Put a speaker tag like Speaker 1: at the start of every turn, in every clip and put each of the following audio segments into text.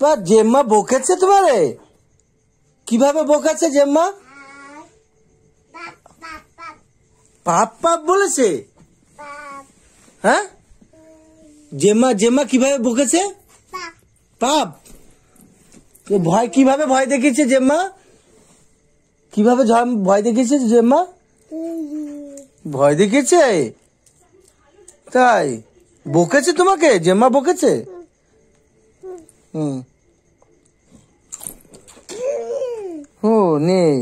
Speaker 1: বা জেম্মা বকেছে তোমারে কিভাবে বকেছে জেম্মা পাপ পাপ বলেছে হ্যাঁ জেম্মা জেম্মা কিভাবে বকেছে পাপ ভয় কিভাবে ভয় দেখেছে জেম্মা কিভাবে ভয় দেখিয়েছে জেম্মা ভয় দেখেছে তাই বকেছে তোমাকে জেম্মা বকেছে হুম ও নেই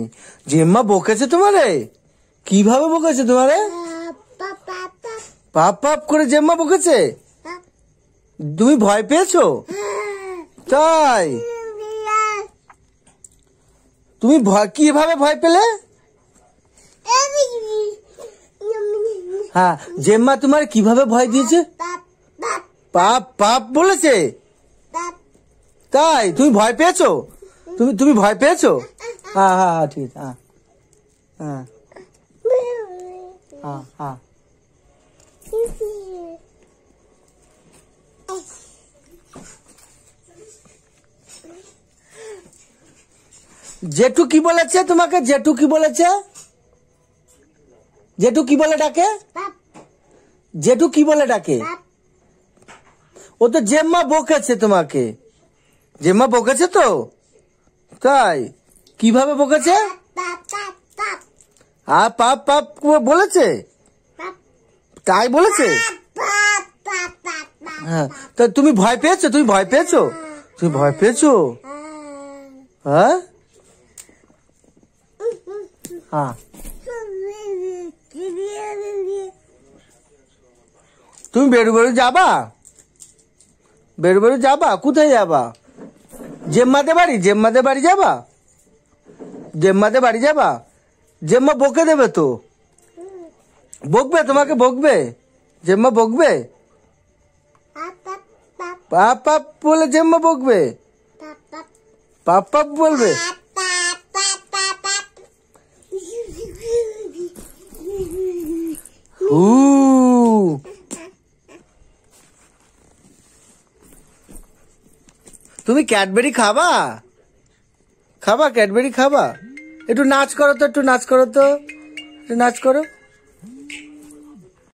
Speaker 1: জেম্মা বকেছে তোমারে কিভাবে বকেছে তোমারে পাপ পাপ করে জেম্মা বকেছে তুমি ভয় পেয়েছো তাই তুমি ভয় কিভাবে ভয় পেলে হ্যাঁ জেম্মা তোমার কিভাবে ভয় দিয়েছে পাপ পাপ বলেছে তাই তুমি ভয় পেয়েছো তুমি তুমি ভয় পেয়েছো হ্যাঁ।, হ্যাঁ হ্যাঁ হ্যাঁ ঠিক আছে হ্যাঁ হ্যাঁ হ্যাঁ হ্যাঁ জেঠু কি বলেছে তোমাকে জেঠু কি বলেছে জেঠু কি বলে ডাকে জেঠু কি বলে ডাকে ও তো জেম্মা বকেছে তোমাকে জেম্মা বকেছে তো তাই কিভাবে বকেছে আর পাপ পাপ বলেছে তাই বলেছে হ্যাঁ তা তুমি ভয় পেয়েছো তুমি ভয় পেয়েছো তুমি ভয় পেয়েছো হ্যাঁ হ্যাঁ তুমি বেরু বেরু যাবা বেরো বেরো যাবা কোথায় যাবা জেম্মাতে বাড়ি জেম্মাতে বাড়ি যাবা জেম্মাতে বাড়ি যাবা জেম্মা বকে দেবে তো বকবে তোমাকে বকবে জেম্মা বকবে পাপ বলে জেম্মা বকবে পাপ বলবে হু তুমি ক্যাডবেরি খাবা খাবা ক্যাডবেরি খাবা একটু নাচ করো তো একটু নাচ করো তো একটু নাচ করো